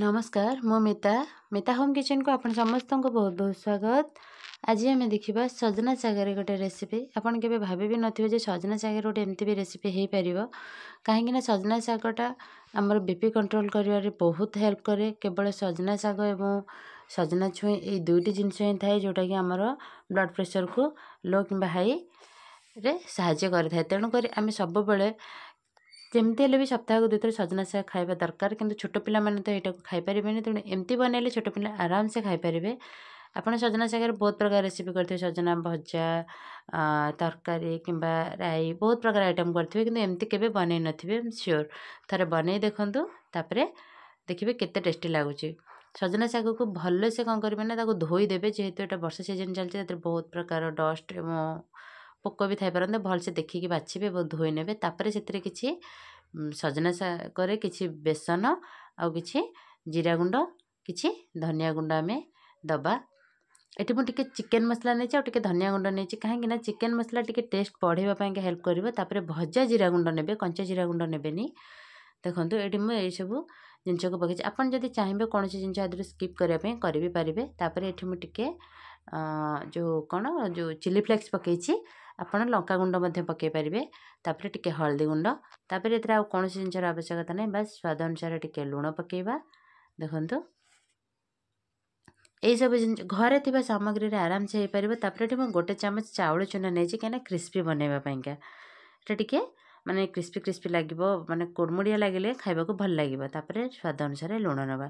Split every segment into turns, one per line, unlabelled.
ନମସ୍କାର ମୁଁ ମିତା ମିତା ହୋମ୍ କିଚେନ୍କୁ ଆପଣ ସମସ୍ତଙ୍କୁ ବହୁତ ବହୁତ ସ୍ୱାଗତ ଆଜି ଆମେ ଦେଖିବା ସଜନା ଶାଗରେ ଗୋଟେ ରେସିପି ଆପଣ କେବେ ଭାବିବି ନଥିବେ ଯେ ସଜନା ଶାଗରେ ଗୋଟେ ଏମିତି ବି ରେସିପି ହୋଇପାରିବ କାହିଁକିନା ସଜନା ଶାଗଟା ଆମର ବି ପି କଣ୍ଟ୍ରୋଲ୍ କରିବାରେ ବହୁତ ହେଲ୍ପ କରେ କେବଳ ସଜନା ଶାଗ ଏବଂ ସଜନା ଛୁଇଁ ଏଇ ଦୁଇଟି ଜିନିଷ ହିଁ ଥାଏ ଯେଉଁଟାକି ଆମର ବ୍ଲଡ଼୍ ପ୍ରେସର୍କୁ ଲୋ କିମ୍ବା ହାଇରେ ସାହାଯ୍ୟ କରିଥାଏ ତେଣୁକରି ଆମେ ସବୁବେଳେ ଯେମିତି ହେଲେ ବି ସପ୍ତାହକୁ ଦୁଇଥର ସଜନା ଶାଗ ଖାଇବା ଦରକାର କିନ୍ତୁ ଛୋଟ ପିଲାମାନେ ତ ଏଇଟାକୁ ଖାଇପାରିବେନି ତେଣୁ ଏମିତି ବନେଇଲେ ଛୋଟ ପିଲା ଆରାମସେ ଖାଇପାରିବେ ଆପଣ ସଜନା ଶାଗରେ ବହୁତ ପ୍ରକାର ରେସିପି କରିଥିବେ ସଜନା ଭଜା ତରକାରୀ କିମ୍ବା ରାଇ ବହୁତ ପ୍ରକାର ଆଇଟମ୍ କରିଥିବେ କିନ୍ତୁ ଏମିତି କେବେ ବନେଇ ନଥିବେ ସିଓର୍ ଥରେ ବନେଇ ଦେଖନ୍ତୁ ତା'ପରେ ଦେଖିବେ କେତେ ଟେଷ୍ଟି ଲାଗୁଛି ସଜନା ଶାଗକୁ ଭଲସେ କ'ଣ କରିବେ ନା ତାକୁ ଧୋଇଦେବେ ଯେହେତୁ ଏଇଟା ବର୍ଷା ସିଜନ୍ ଚାଲିଛି ସେଥିରେ ବହୁତ ପ୍ରକାର ଡଷ୍ଟ ଏବଂ ପୋକ ବି ଥାଇପାରନ୍ତେ ଭଲସେ ଦେଖିକି ବାଛିବେ ଧୋଇ ନେବେ ତା'ପରେ ସେଥିରେ କିଛି ସଜନା ଶାଗରେ କିଛି ବେସନ ଆଉ କିଛି ଜିରା ଗୁଣ୍ଡ କିଛି ଧନିଆ ଗୁଣ୍ଡ ଆମେ ଦେବା ଏଠି ମୁଁ ଟିକିଏ ଚିକେନ୍ ମସଲା ନେଇଛି ଆଉ ଟିକିଏ ଧନିଆ ଗୁଣ୍ଡ ନେଇଛି କାହିଁକିନା ଚିକେନ୍ ମସଲା ଟିକିଏ ଟେଷ୍ଟ ବଢ଼େଇବା ପାଇଁକା ହେଲ୍ପ କରିବ ତା'ପରେ ଭଜା ଜିରା ଗୁଣ୍ଡ ନେବେ କଞ୍ଚା ଜିରା ଗୁଣ୍ଡ ନେବେନି ଦେଖନ୍ତୁ ଏଠି ମୁଁ ଏଇସବୁ ଜିନିଷକୁ ପକାଇଛି ଆପଣ ଯଦି ଚାହିଁବେ କୌଣସି ଜିନିଷ ଆଦିରୁ ସ୍କିପ୍ କରିବା ପାଇଁ କରିବି ପାରିବେ ତା'ପରେ ଏଠି ମୁଁ ଟିକିଏ ଯେଉଁ କ'ଣ ଯେଉଁ ଚିଲି ଫ୍ଲେକ୍ସ ପକାଇଛି आप लुड पकै पारे तलदी गुण त आवश्यकता नै बस स्वाद अनुसार टिकै लुण पकइवा देखु यही सबै जुन घर सानग्री आरमसे है पारेको त गटे चाम चाउल चुनाइ कहाँ क्रिस्पि बनैवाईका ମାନେ କ୍ରିସ୍ପି କ୍ରିସ୍ପି ଲାଗିବ ମାନେ କୁଡ଼୍ମୁଡ଼ିଆ ଲାଗିଲେ ଖାଇବାକୁ ଭଲ ଲାଗିବ ତା'ପରେ ସ୍ୱାଦ ଅନୁସାରେ ଲୁଣ ନେବା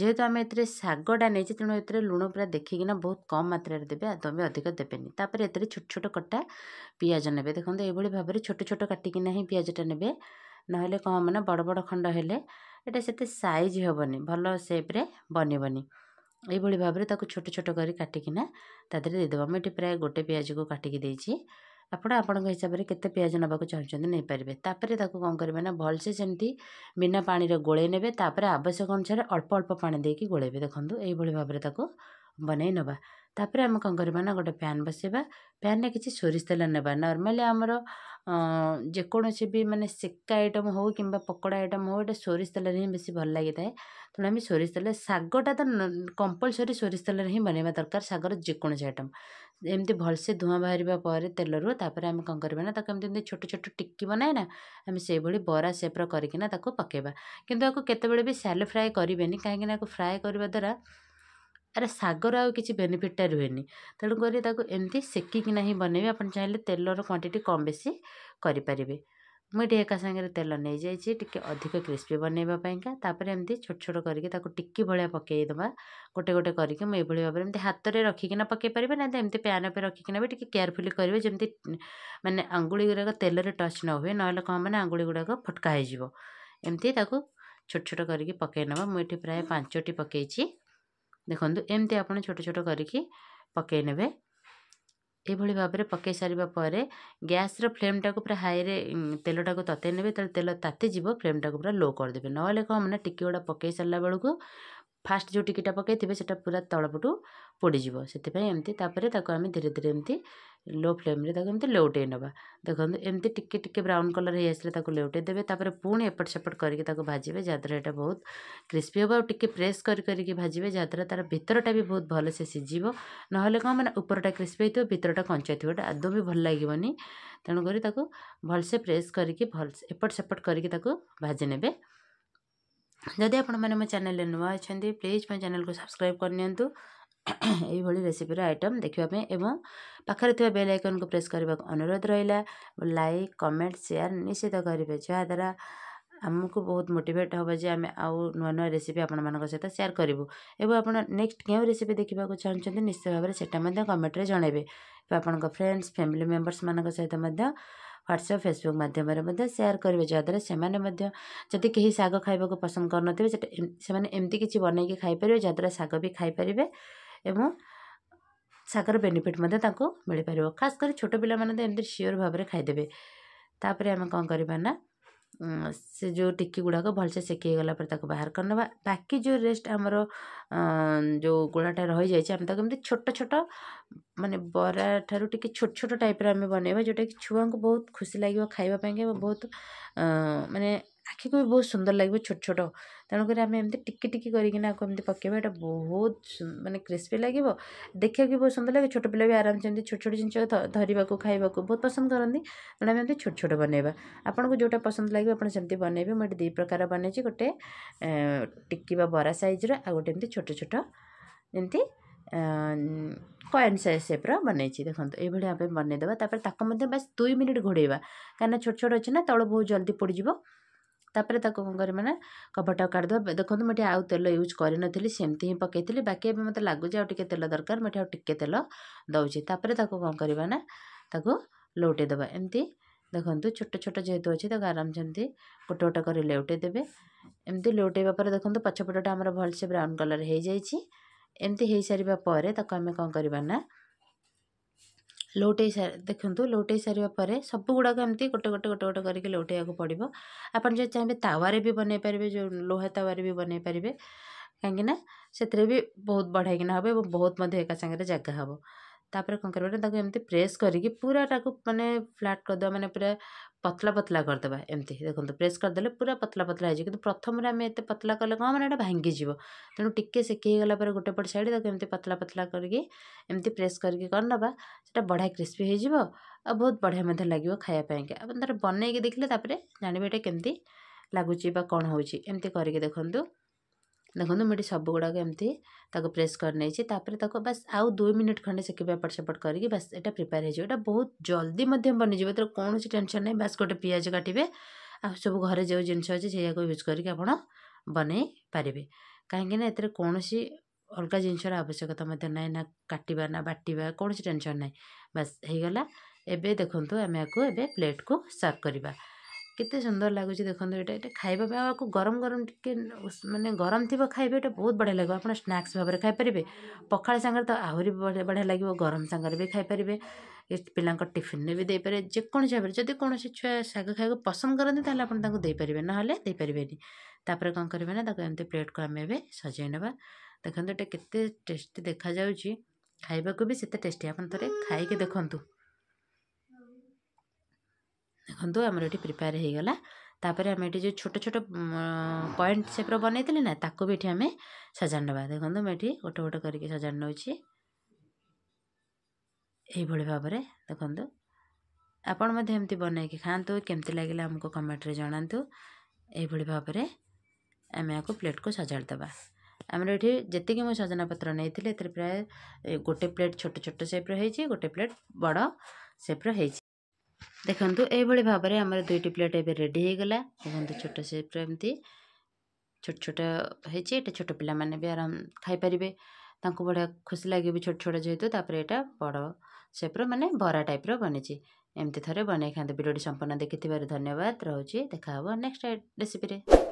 ଯେହେତୁ ଆମେ ଏଥିରେ ଶାଗଟା ନେଇଛେ ତେଣୁ ଏଥିରେ ଲୁଣ ପୁରା ଦେଖିକିନା ବହୁତ କମ୍ ମାତ୍ରାରେ ଦେବେ ତମେ ଅଧିକ ଦେବେନି ତା'ପରେ ଏଥିରେ ଛୋଟ ଛୋଟ କଟା ପିଆଜ ନେବେ ଦେଖନ୍ତୁ ଏଇଭଳି ଭାବରେ ଛୋଟ ଛୋଟ କାଟିକିନା ହିଁ ପିଆଜଟା ନେବେ ନହେଲେ କ'ଣ ହେବ ନା ବଡ଼ ବଡ଼ ଖଣ୍ଡ ହେଲେ ଏଇଟା ସେତେ ସାଇଜ୍ ହେବନି ଭଲ ସେପ୍ରେ ବନିବନି ଏଇଭଳି ଭାବରେ ତାକୁ ଛୋଟ ଛୋଟ କରି କାଟିକିନା ତା ଦେହରେ ଦେଇଦେବ ମୁଁ ଏଠି ପ୍ରାୟ ଗୋଟେ ପିଆଜକୁ କାଟିକି ଦେଇଛି ଆପଣ ଆପଣଙ୍କ ହିସାବରେ କେତେ ପିଆଜ ନେବାକୁ ଚାହୁଁଛନ୍ତି ନେଇପାରିବେ ତା'ପରେ ତାକୁ କ'ଣ କରିବେ ନା ଭଲସେ ସେମିତି ବିନା ପାଣିରେ ଗୋଳେଇ ନେବେ ତା'ପରେ ଆବଶ୍ୟକ ଅନୁସାରେ ଅଳ୍ପ ଅଳ୍ପ ପାଣି ଦେଇକି ଗୋଳେଇବେ ଦେଖନ୍ତୁ ଏଇଭଳି ଭାବରେ ତାକୁ बनै नपे आम कन गए प्यान बसैवा प्यान जे कोनो छि बि माने सिक्का आइटम हो कम्बा पकोडा आइटम हो सोरिस तेला हिँड बेसी भल लाग तिमी सोरिस तेला शा त कम्पलसरी सोरिष तेला हिँड जे कोनो आइटम एम भलसे धुवा बाहिपर तेलु त छोटो छोटो टिकी बनाएँ नै सहीभी बरा सेप्र गरिकन त पकेवा किन यु बि सेल फ्राई गरेन को फ्राई दरा ए शागर आउँछ बेनिफिटा रुहेन तेणुकरी तिति सेकिना हिँड बनाले तेल र क्वान्टिटी कम बेसी गरिपारे म एकसा तेलि टिके अधिक क्रिस्पि बनैवाईका तर एम छोटो छोट गरि टि भकइद गोटे गोटे गरिक म एभरि भावी हातले रकिक पकइ पारे नमिति प्यान अपे रि नै टिक केयरफुली मे आँगुली गुडाक तेलर टच नहुँ नहेला कम म आँगुली गुडाक फुटका हैजा एमि त छोटो छोटो गरिक पकै नै यहाँ प्रायः पाँच टि पकेइ ଦେଖନ୍ତୁ ଏମିତି ଆପଣ ଛୋଟ ଛୋଟ କରିକି ପକାଇ ନେବେ ଏଭଳି ଭାବରେ ପକାଇ ସାରିବା ପରେ ଗ୍ୟାସ୍ର ଫ୍ଲେମ୍ଟାକୁ ପୁରା ହାଇରେ ତେଲଟାକୁ ତତେଇ ନେବେ ତେଣୁ ତେଲ ତାତିଯିବ ଫ୍ଲେମ୍ଟାକୁ ପୁରା ଲୋ କରିଦେବେ ନହେଲେ କ'ଣ ମାନେ ଟିକି ଗୁଡ଼ା ପକାଇ ସାରିଲା ବେଳକୁ ଫାଷ୍ଟ ଯେଉଁ ଟିକିଟା ପକାଇଥିବେ ସେଇଟା ପୁରା ତଳପଟୁ ପୋଡ଼ିଯିବ ସେଥିପାଇଁ ଏମିତି ତାପରେ ତାକୁ ଆମେ ଧୀରେ ଧୀରେ ଏମିତି ଲୋ ଫ୍ଲେମ୍ରେ ତାକୁ ଏମିତି ଲେଉଟାଇ ନେବା ଦେଖନ୍ତୁ ଏମିତି ଟିକିଏ ଟିକିଏ ବ୍ରାଉନ୍ କଲର୍ ହେଇଆସିଲେ ତାକୁ ଲେଉଟାଇ ଦେବେ ତା'ପରେ ପୁଣି ଏପଟ ସେପଟ କରିକି ତାକୁ ଭାଜିବେ ଯାହାଦ୍ୱାରା ଏଇଟା ବହୁତ କ୍ରିସ୍ପି ହେବ ଆଉ ଟିକିଏ ପ୍ରେସ୍ କରି କରିକି ଭାଜିବେ ଯାହାଦ୍ୱାରା ତା'ର ଭିତରଟା ବି ବହୁତ ଭଲସେ ସିଝିବ ନହେଲେ କ'ଣ ମାନେ ଉପରଟା କ୍ରିସ୍ପି ହେଇଥିବ ଭିତରଟା କଞ୍ଚା ଥିବ ଏଇଟା ଆଦୌ ବି ଭଲ ଲାଗିବନି ତେଣୁକରି ତାକୁ ଭଲସେ ପ୍ରେସ୍ କରିକି ଭଲସେ ଏପଟ ସେପଟ କରିକି ତାକୁ ଭାଜି ନେବେ ଯଦି ଆପଣମାନେ ମୋ ଚ୍ୟାନେଲ୍ରେ ନୂଆ ଅଛନ୍ତି ପ୍ଲିଜ୍ ମୋ ଚ୍ୟାନେଲ୍କୁ ସବସ୍କ୍ରାଇବ୍ କରିନିଅନ୍ତୁ भरिसिपिर आइटम देखापे को प्रेस को अनुरोध र लाइक कमेंट सेयर निश्चित गरे जहाद्वारा आमु बहुत मोटिभेट हे सहित आपत सेयर गरौँ एउटा नेक्स्ट केही रेसिपि देख्दाखेरि निश्चय भावर त्यो कमेन्टले जन फ्रेंड्स फ्यामिली मेम्बर्स म सहित ह्वाट्सअप फेसबुक माध्यमलेयार गरे जाने केही शाग पसन्द गर्नुभयो एमिक बनैकि खाइपऱ्यो जहाद्वारा शागि खाइपारे शागर बेनिफिट मिल पार खासकर छोट पाने तो एमती सियोर भाव में खाईदे आम कौन करना से जो टिक्की गुड़ाक भलसे सेक बाहर कर ना बाकी जो रेस्ट आमर जो गुड़ाटा रही जाए छोट छोट मानने बरा ठार छोट छोट टाइप्र आम बनवा जोटा कि छुआ को बहुत खुशी लगे खावाप बहुत मानने ଆଖିକୁ ବି ବହୁତ ସୁନ୍ଦର ଲାଗିବ ଛୋଟ ଛୋଟ ତେଣୁକରି ଆମେ ଏମିତି ଟିକି ଟିକି କରିକିନା ଆକୁ ଏମିତି ପକାଇବା ଏଇଟା ବହୁତ ମାନେ କ୍ରିସ୍ପି ଲାଗିବ ଦେଖିବାକୁ ବି ବହୁତ ସୁନ୍ଦର ଲାଗେ ଛୋଟ ପିଲା ବି ଆରାମସେ ଏମିତି ଛୋଟ ଛୋଟ ଜିନିଷ ଧରିବାକୁ ଖାଇବାକୁ ବହୁତ ପସନ୍ଦ କରନ୍ତି ତେଣୁ ଆମେ ଏମିତି ଛୋଟ ଛୋଟ ବନେଇବା ଆପଣଙ୍କୁ ଯେଉଁଟା ପସନ୍ଦ ଲାଗିବ ଆପଣ ସେମିତି ବନେଇବେ ମୁଁ ଏଠି ଦୁଇ ପ୍ରକାର ବନେଇଛି ଗୋଟେ ଟିକି ବା ବରା ସାଇଜ୍ର ଆଉ ଗୋଟେ ଏମିତି ଛୋଟ ଛୋଟ ଯେମିତି କଏନ୍ ସାଇଜ୍ ସେପ୍ର ବନେଇଛି ଦେଖନ୍ତୁ ଏଇଭଳି ଆମେ ବନେଇଦେବା ତାପରେ ତାକୁ ମଧ୍ୟ ବାସ୍ ଦୁଇ ମିନିଟ୍ ଘୋଡ଼େଇବା କାହିଁକିନା ଛୋଟ ଛୋଟ ଅଛି ନା ତଳ ବହୁତ ଜଲ୍ଦି ପୋଡ଼ିଯିବ ତାପରେ ତାକୁ କ'ଣ କରିବି ନା କଭର୍ଟାକୁ କାଢ଼ିଦେବା ଦେଖନ୍ତୁ ମୁଁ ଏଠି ଆଉ ତେଲ ୟୁଜ୍ କରିନଥିଲି ସେମିତି ହିଁ ପକାଇଥିଲି ବାକି ଏବେ ମୋତେ ଲାଗୁଛି ଆଉ ଟିକିଏ ତେଲ ଦରକାର ମୁଁ ଏଠି ଆଉ ଟିକିଏ ତେଲ ଦେଉଛି ତାପରେ ତାକୁ କ'ଣ କରିବା ନା ତାକୁ ଲୋଉଟାଇ ଦେବା ଏମିତି ଦେଖନ୍ତୁ ଛୋଟ ଛୋଟ ଯେହେତୁ ଅଛି ତାକୁ ଆରାମସେ ଏମିତି ଗୋଟେ ଗୋଟେ କରି ଲେଉଟାଇ ଦେବେ ଏମିତି ଲେଉଟାଇବା ପରେ ଦେଖନ୍ତୁ ପଛପଟଟା ଆମର ଭଲସେ ବ୍ରାଉନ୍ କଲର୍ ହେଇଯାଇଛି ଏମିତି ହେଇସାରିବା ପରେ ତାକୁ ଆମେ କ'ଣ କରିବା ନା लोटे सार देखु लोटे सारापर सब गुड़ाक एमती गोटे गोटे गोटे गोटे करके लोटे पड़ो आप चाहिए तावारे भी बनई पारे जो लोहा तावारे भी बनई पारे कहीं से भी बहुत बढ़ाईकना हम बहुत एका सागर जगह हाँ ତା'ପରେ କ'ଣ କରିବା ନା ତାକୁ ଏମିତି ପ୍ରେସ୍ କରିକି ପୁରା ତାକୁ ମାନେ ଫ୍ଲାଟ୍ କରିଦେବା ମାନେ ପୁରା ପତଳା ପତଳା କରିଦେବା ଏମିତି ଦେଖନ୍ତୁ ପ୍ରେସ୍ କରିଦେଲେ ପୁରା ପତଳା ପତଳା ହେଇଯିବ କିନ୍ତୁ ପ୍ରଥମରେ ଆମେ ଏତେ ପତଳା କଲେ କ'ଣ ମାନେ ଏଇଟା ଭାଙ୍ଗିଯିବ ତେଣୁ ଟିକିଏ ସେକି ହେଇଗଲା ପରେ ଗୋଟେ ପଟ ସାଇଡ଼୍ ତାକୁ ଏମିତି ପତଳା ପତଳା କରିକି ଏମିତି ପ୍ରେସ୍ କରିକି କରିନେବା ସେଇଟା ବଢ଼ିଆ କ୍ରିସ୍ପି ହେଇଯିବ ଆଉ ବହୁତ ବଢ଼ିଆ ମଧ୍ୟ ଲାଗିବ ଖାଇବା ପାଇଁକା ଆପଣ ତା'ର ବନେଇକି ଦେଖିଲେ ତା'ପରେ ଜାଣିବେ ଏଇଟା କେମିତି ଲାଗୁଛି ବା କ'ଣ ହେଉଛି ଏମିତି କରିକି ଦେଖନ୍ତୁ ଦେଖନ୍ତୁ ମୁଁ ଏଠି ସବୁଗୁଡ଼ାକ ଏମିତି ତାକୁ ପ୍ରେସ୍ କରିନେଇଛି ତା'ପରେ ତାକୁ ବାସ୍ ଆଉ ଦୁଇ ମିନିଟ୍ ଖଣ୍ଡେ ସେକିବା ଏପଟ ସେପଟ କରିକି ବାସ୍ ଏଇଟା ପ୍ରିପେୟାର ହେଇଯିବ ଏଇଟା ବହୁତ ଜଲ୍ଦି ମଧ୍ୟ ବନିଯିବ ଏଥିରେ କୌଣସି ଟେନସନ୍ ନାହିଁ ବାସ୍ ଗୋଟେ ପିଆଜ କାଟିବେ ଆଉ ସବୁ ଘରେ ଯେଉଁ ଜିନିଷ ଅଛି ସେଇଆକୁ ୟୁଜ୍ କରିକି ଆପଣ ବନେଇ ପାରିବେ କାହିଁକିନା ଏଥିରେ କୌଣସି ଅଲଗା ଜିନିଷର ଆବଶ୍ୟକତା ମଧ୍ୟ ନାହିଁ ନା କାଟିବା ନା ବାଟିବା କୌଣସି ଟେନସନ୍ ନାହିଁ ବାସ୍ ହେଇଗଲା ଏବେ ଦେଖନ୍ତୁ ଆମେ ଆକୁ ଏବେ ପ୍ଲେଟ୍କୁ ସର୍ଭ କରିବା କେତେ ସୁନ୍ଦର ଲାଗୁଛି ଦେଖନ୍ତୁ ଏଇଟା ଏଇଟା ଖାଇବା ପାଇଁ ଆକୁ ଗରମ ଗରମ ଟିକେ ମାନେ ଗରମ ଥିବ ଖାଇବେ ଏଇଟା ବହୁତ ବଢ଼ିଆ ଲାଗିବ ଆପଣ ସ୍ନାକ୍ସ ଭାବରେ ଖାଇପାରିବେ ପଖାଳ ସାଙ୍ଗରେ ତ ଆହୁରି ବଢ଼ିଆ ଲାଗିବ ଗରମ ସାଙ୍ଗରେ ବି ଖାଇପାରିବେ ପିଲାଙ୍କ ଟିଫିନ୍ରେ ବି ଦେଇପାରିବେ ଯେକୌଣସି ଭାବରେ ଯଦି କୌଣସି ଛୁଆ ଶାଗ ଖାଇବାକୁ ପସନ୍ଦ କରନ୍ତି ତାହେଲେ ଆପଣ ତାଙ୍କୁ ଦେଇପାରିବେ ନହେଲେ ଦେଇପାରିବେନି ତାପରେ କ'ଣ କରିବେ ନା ତାକୁ ଏମିତି ପ୍ଲେଟ୍କୁ ଆମେ ଏବେ ସଜାଇ ନେବା ଦେଖନ୍ତୁ ଏଇଟା କେତେ ଟେଷ୍ଟି ଦେଖାଯାଉଛି ଖାଇବାକୁ ବି ସେତେ ଟେଷ୍ଟି ଆପଣ ଥରେ ଖାଇକି ଦେଖନ୍ତୁ ଦେଖନ୍ତୁ ଆମର ଏଠି ପ୍ରିପେୟାର୍ ହେଇଗଲା ତାପରେ ଆମେ ଏଠି ଯେଉଁ ଛୋଟ ଛୋଟ ପଏଣ୍ଟ ସେପ୍ର ବନେଇଥିଲେ ନା ତାକୁ ବି ଏଠି ଆମେ ସଜାଡ଼ି ନେବା ଦେଖନ୍ତୁ ମୁଁ ଏଠି ଗୋଟେ ଗୋଟେ କରିକି ସଜାଡ଼ି ନେଉଛି ଏଇଭଳି ଭାବରେ ଦେଖନ୍ତୁ ଆପଣ ମଧ୍ୟ ଏମିତି ବନେଇକି ଖାଆନ୍ତୁ କେମିତି ଲାଗିଲା ଆମକୁ କମେଣ୍ଟରେ ଜଣାନ୍ତୁ ଏଇଭଳି ଭାବରେ ଆମେ ଆକୁ ପ୍ଲେଟ୍କୁ ସଜାଡ଼ି ଦେବା ଆମର ଏଠି ଯେତିକି ମୁଁ ସଜନା ପତ୍ର ନେଇଥିଲି ଏଥିରେ ପ୍ରାୟ ଗୋଟେ ପ୍ଲେଟ୍ ଛୋଟ ଛୋଟ ସେପ୍ର ହେଇଛି ଗୋଟେ ପ୍ଲେଟ୍ ବଡ଼ ସେପ୍ର ହେଇଛି ଦେଖନ୍ତୁ ଏଇଭଳି ଭାବରେ ଆମର ଦୁଇଟି ପ୍ଲେଟ୍ ଏବେ ରେଡ଼ି ହେଇଗଲା ଦେଖନ୍ତୁ ଛୋଟ ସେପ୍ର ଏମିତି ଛୋଟ ଛୋଟ ହେଇଛି ଏଇଟା ଛୋଟ ପିଲାମାନେ ବି ଆରାମ ଖାଇପାରିବେ ତାଙ୍କୁ ବଢ଼ିଆ ଖୁସି ଲାଗିବ ଛୋଟ ଛୋଟ ଯେହେତୁ ତାପରେ ଏଇଟା ବଡ଼ ସେପ୍ର ମାନେ ବରା ଟାଇପ୍ର ବନିଛି ଏମିତି ଥରେ ବନେଇ ଖାଆନ୍ତୁ ଭିଡ଼ିଓଟି ସମ୍ପୂର୍ଣ୍ଣ ଦେଖିଥିବାରୁ ଧନ୍ୟବାଦ ରହୁଛି ଦେଖାହେବ ନେକ୍ସଟ ରେସିପିରେ